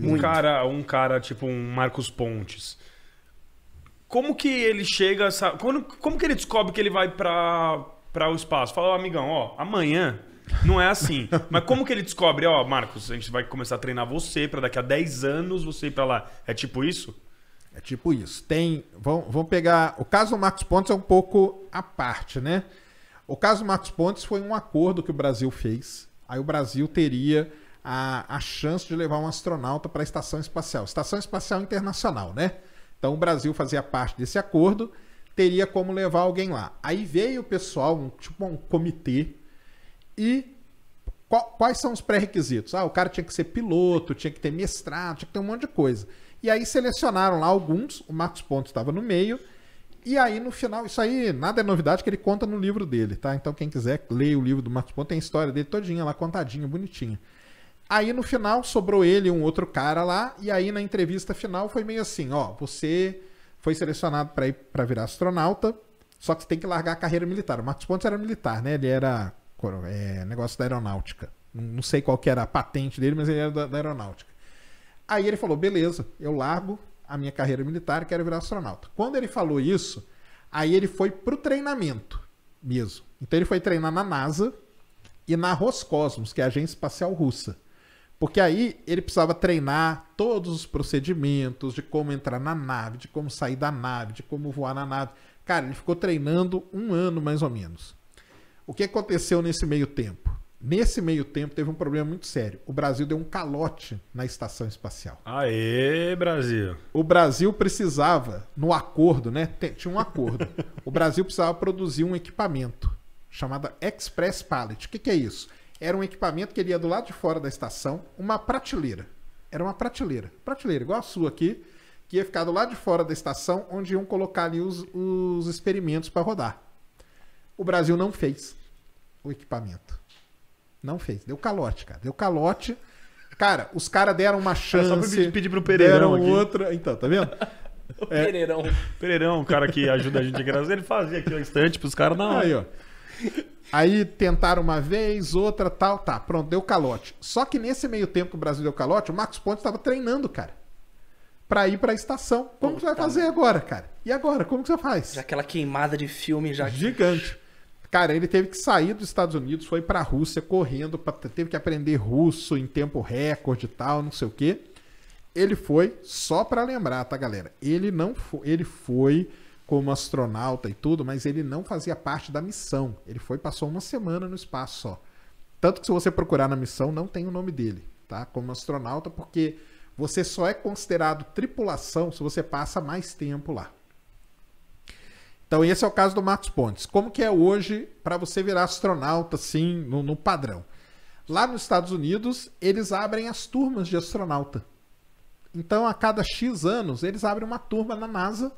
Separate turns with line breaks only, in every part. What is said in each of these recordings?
Um cara, um cara tipo um Marcos Pontes. Como que ele chega, sabe? Como, como que ele descobre que ele vai para para o espaço? Fala, oh, amigão, ó, amanhã não é assim. Mas como que ele descobre, ó, Marcos, a gente vai começar a treinar você para daqui a 10 anos você ir para lá. É tipo
isso? É tipo isso. Tem, vamos, vamos pegar, o caso do Marcos Pontes é um pouco à parte, né? O caso do Marcos Pontes foi um acordo que o Brasil fez. Aí o Brasil teria a, a chance de levar um astronauta para a Estação Espacial. Estação Espacial Internacional, né? Então o Brasil fazia parte desse acordo, teria como levar alguém lá. Aí veio o pessoal, um, tipo um comitê, e qual, quais são os pré-requisitos? Ah, o cara tinha que ser piloto, tinha que ter mestrado, tinha que ter um monte de coisa. E aí selecionaram lá alguns, o Marcos Pontes estava no meio, e aí no final, isso aí nada é novidade que ele conta no livro dele, tá? Então quem quiser, leia o livro do Marcos Pontes, tem a história dele todinha lá contadinha, bonitinha. Aí no final sobrou ele e um outro cara lá, e aí na entrevista final foi meio assim, ó, você foi selecionado para ir para virar astronauta, só que você tem que largar a carreira militar. O Marcos Pontes era militar, né? Ele era é, negócio da aeronáutica. Não sei qual que era a patente dele, mas ele era da, da aeronáutica. Aí ele falou, beleza, eu largo a minha carreira militar e quero virar astronauta. Quando ele falou isso, aí ele foi pro treinamento mesmo. Então ele foi treinar na NASA e na Roscosmos, que é a agência espacial russa. Porque aí ele precisava treinar todos os procedimentos de como entrar na nave, de como sair da nave, de como voar na nave. Cara, ele ficou treinando um ano mais ou menos. O que aconteceu nesse meio tempo? Nesse meio tempo teve um problema muito sério. O Brasil deu um calote na estação espacial. Aê, Brasil! O Brasil precisava, no acordo, né? Tinha um acordo. o Brasil precisava produzir um equipamento chamado Express Pallet. O que, que é isso? Era um equipamento que ele ia do lado de fora da estação, uma prateleira. Era uma prateleira. Prateleira, igual a sua aqui, que ia ficar do lado de fora da estação, onde iam colocar ali os, os experimentos para rodar. O Brasil não fez o equipamento. Não fez. Deu calote, cara. Deu calote. Cara, os caras deram uma chance. só pedir, pedir pro Pereirão deram aqui. outra. Então, tá vendo?
é. Pereirão. Pereirão, o cara que ajuda a gente aqui. Ele fazia aqui um instante
pros caras não Aí, ó. Aí tentaram uma vez, outra, tal, tá. Pronto, deu calote. Só que nesse meio tempo que o Brasil deu calote, o Marcos Pontes estava treinando, cara. Pra ir pra estação. Como Puta que você vai fazer mano. agora, cara? E agora? Como que você faz? Já aquela queimada de filme já. Gigante. Cara, ele teve que sair dos Estados Unidos, foi pra Rússia correndo, pra... teve que aprender russo em tempo recorde e tal, não sei o quê. Ele foi, só pra lembrar, tá, galera? Ele não foi. Ele foi como astronauta e tudo, mas ele não fazia parte da missão. Ele foi passou uma semana no espaço só. Tanto que se você procurar na missão não tem o nome dele, tá? Como astronauta, porque você só é considerado tripulação se você passa mais tempo lá. Então esse é o caso do Marcos Pontes. Como que é hoje para você virar astronauta, assim, no, no padrão? Lá nos Estados Unidos, eles abrem as turmas de astronauta. Então, a cada X anos, eles abrem uma turma na NASA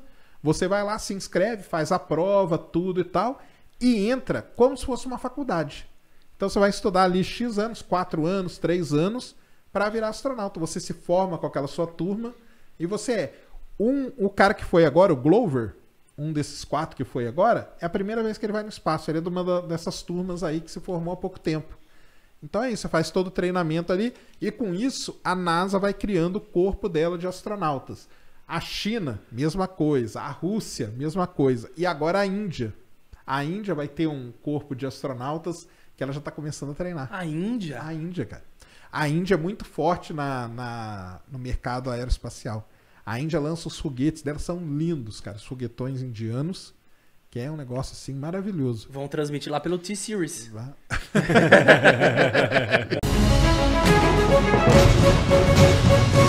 você vai lá, se inscreve, faz a prova, tudo e tal, e entra como se fosse uma faculdade. Então você vai estudar ali X anos, 4 anos, 3 anos, para virar astronauta. Você se forma com aquela sua turma e você é. Um, o cara que foi agora, o Glover, um desses quatro que foi agora, é a primeira vez que ele vai no espaço. Ele é de uma dessas turmas aí que se formou há pouco tempo. Então é isso, você faz todo o treinamento ali e com isso a NASA vai criando o corpo dela de astronautas. A China, mesma coisa. A Rússia, mesma coisa. E agora a Índia. A Índia vai ter um corpo de astronautas que ela já está começando a treinar. A Índia? A Índia, cara. A Índia é muito forte na, na, no mercado aeroespacial. A Índia lança os foguetes dela, são lindos, cara. Os foguetões indianos, que é um negócio assim maravilhoso. Vão transmitir lá pelo T-Series.